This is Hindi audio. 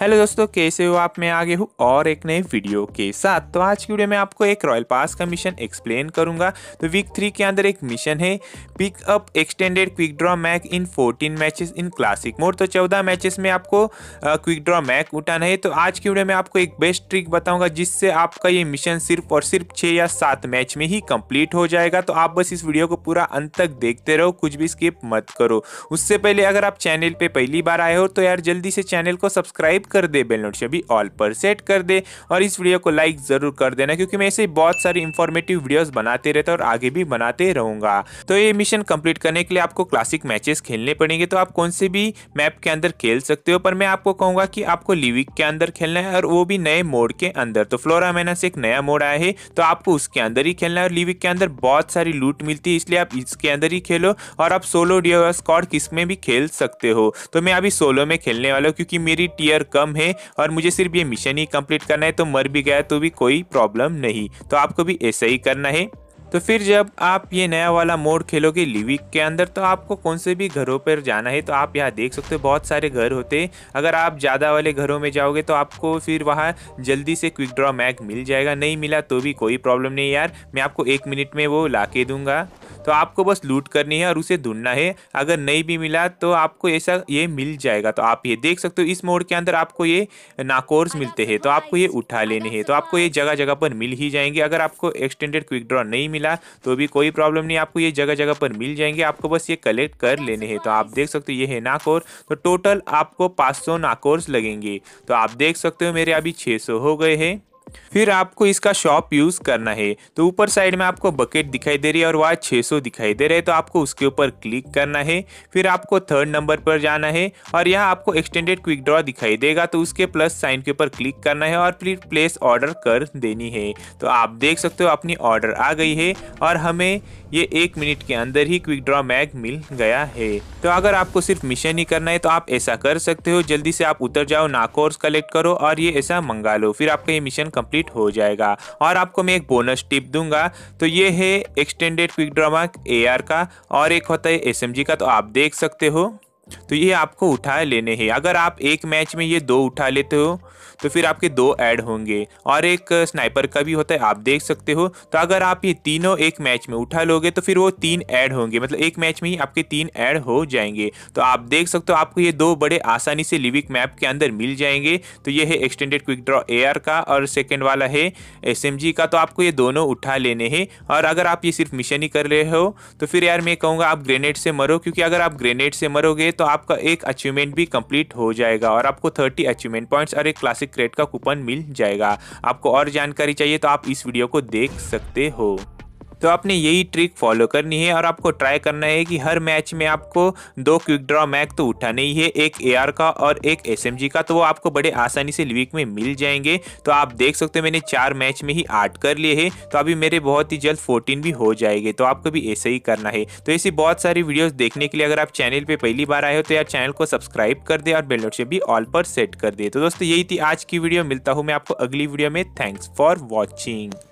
हेलो दोस्तों कैसे हो आप मैं आगे हूँ और एक नए वीडियो के साथ तो आज की वीडियो में आपको एक रॉयल पास का मिशन एक्सप्लेन करूंगा तो वीक थ्री के अंदर एक मिशन है pick up extended quick draw mag in 14 matches in classic mode तो 14 मैचेस में आपको क्विक ड्रॉ मैक उठाना है तो आज की वीडियो में आपको एक बेस्ट ट्रिक बताऊँगा जिससे आपका ये मिशन सिर्फ और सिर्फ छः या सात मैच में ही कम्प्लीट हो जाएगा तो आप बस इस वीडियो को पूरा अंत तक देखते रहो कुछ भी स्किप मत करो उससे पहले अगर आप चैनल पर पहली बार आए हो तो यार जल्दी से चैनल को सब्सक्राइब सब्सक्राइब कर दे बेल नोटिस भी ऑल पर सेट कर दे और इस वीडियो को लाइक ज़रूर कर देना क्योंकि मैं ऐसे बहुत सारी इन्फॉर्मेटिव वीडियोस बनाते रहता और आगे भी बनाते रहूंगा तो ये मिशन कंप्लीट करने के लिए आपको क्लासिक मैचेस खेलने पड़ेंगे तो आप कौन से भी मैप के अंदर खेल सकते हो पर मैं आपको कहूंगा कि आपको लिविक के अंदर खेलना है और वो भी नए मोड के अंदर तो फ्लोरा मैना एक नया मोड आया है तो आपको उसके अंदर ही खेलना है और लिविक के अंदर बहुत सारी लूट मिलती है इसलिए आप इसके अंदर ही खेलो और आप सोलो डिओ स्कॉड किस में भी खेल सकते हो तो मैं अभी सोलो में खेलने वाला हूँ क्योंकि मेरी टीयर कम है और मुझे सिर्फ ये मिशन ही कंप्लीट करना है तो मर भी गया तो भी कोई प्रॉब्लम नहीं तो आपको भी ऐसा ही करना है तो फिर जब आप ये नया वाला मोड खेलोगे लिविक के अंदर तो आपको कौन से भी घरों पर जाना है तो आप यहाँ देख सकते हो बहुत सारे घर होते हैं अगर आप ज़्यादा वाले घरों में जाओगे तो आपको फिर वहाँ जल्दी से क्विक ड्रॉ मैग मिल जाएगा नहीं मिला तो भी कोई प्रॉब्लम नहीं यार मैं आपको एक मिनट में वो ला के दूंगा तो आपको बस लूट करनी है और उसे ढूंढना है अगर नहीं भी मिला तो आपको ऐसा ये मिल जाएगा तो आप ये देख सकते हो इस मोड के अंदर आपको ये नाकोर्स मिलते हैं तो आपको ये उठा लेने हैं तो आपको ये जगह जगह पर मिल ही जाएंगे अगर आपको एक्सटेंडेड क्विक ड्रॉ नहीं मिला तो भी कोई प्रॉब्लम नहीं आपको ये जगह जगह पर मिल जाएंगे आपको बस ये कलेक्ट कर लेने हैं तो आप देख सकते हो ये है नाकोर तो टोटल आपको सौ नाकोर्स लगेंगे तो आप देख सकते हो मेरे अभी सौ हो गए हैं फिर आपको इसका शॉप यूज करना है तो ऊपर साइड में आपको बकेट दिखाई दे रही है और वहाँ 600 दिखाई दे रहे हैं तो आपको उसके ऊपर क्लिक करना है फिर आपको थर्ड नंबर पर जाना है और यहाँ आपको एक्सटेंडेड क्विक ड्रॉ दिखाई देगा तो उसके प्लस साइन के ऊपर क्लिक करना है और फिर प्लेस ऑर्डर कर देनी है तो आप देख सकते हो अपनी ऑर्डर आ गई है और हमें ये एक मिनट के अंदर ही क्विक ड्रॉ मैग मिल गया है तो अगर आपको सिर्फ मिशन ही करना है तो आप ऐसा कर सकते हो जल्दी से आप उतर जाओ नाकोर्स कलेक्ट करो और ये ऐसा मंगा लो फिर आपका ये मिशन कंप्लीट हो जाएगा और आपको मैं एक बोनस टिप दूंगा तो ये है एक्सटेंडेड क्विक ड्रामा एआर का और एक होता है एस का तो आप देख सकते हो तो ये आपको उठा लेने हैं अगर आप एक मैच में ये दो उठा लेते हो तो फिर आपके दो ऐड होंगे और एक स्नाइपर का भी होता है आप देख सकते हो तो अगर आप ये तीनों एक मैच में उठा लोगे तो फिर वो तीन ऐड होंगे मतलब एक मैच में ही आपके तीन ऐड हो जाएंगे तो आप देख सकते हो आपको ये दो बड़े आसानी से लिविक मैप के अंदर मिल जाएंगे तो ये है एक्सटेंडेड क्विक ड्रॉ ए का और सेकेंड वाला है एस का तो आपको ये दोनों उठा लेने हैं और अगर आप ये सिर्फ मिशन ही कर रहे हो तो फिर यार मैं कहूँगा आप ग्रेनेड से मरो क्योंकि अगर आप ग्रेनेड से मरोगे तो आपका एक अचीवमेंट भी कंप्लीट हो जाएगा और आपको थर्टी अचीवमेंट पॉइंट्स और एक क्लासिक क्रेड का कूपन मिल जाएगा आपको और जानकारी चाहिए तो आप इस वीडियो को देख सकते हो तो आपने यही ट्रिक फॉलो करनी है और आपको ट्राई करना है कि हर मैच में आपको दो क्विक ड्रॉ मैक तो उठाने ही है एक एआर का और एक एसएमजी का तो वो आपको बड़े आसानी से लीक में मिल जाएंगे तो आप देख सकते हो मैंने चार मैच में ही आठ कर लिए हैं तो अभी मेरे बहुत ही जल्द फोर्टीन भी हो जाएंगे तो आपको भी ऐसे ही करना है तो ऐसी बहुत सारी वीडियोज़ देखने के लिए अगर आप चैनल पर पहली बार आए हो तो यार चैनल को सब्सक्राइब कर दे और बेलोट से भी ऑल पर सेट कर दे तो दोस्तों यही थी आज की वीडियो मिलता हूँ मैं आपको अगली वीडियो में थैंक्स फॉर वॉचिंग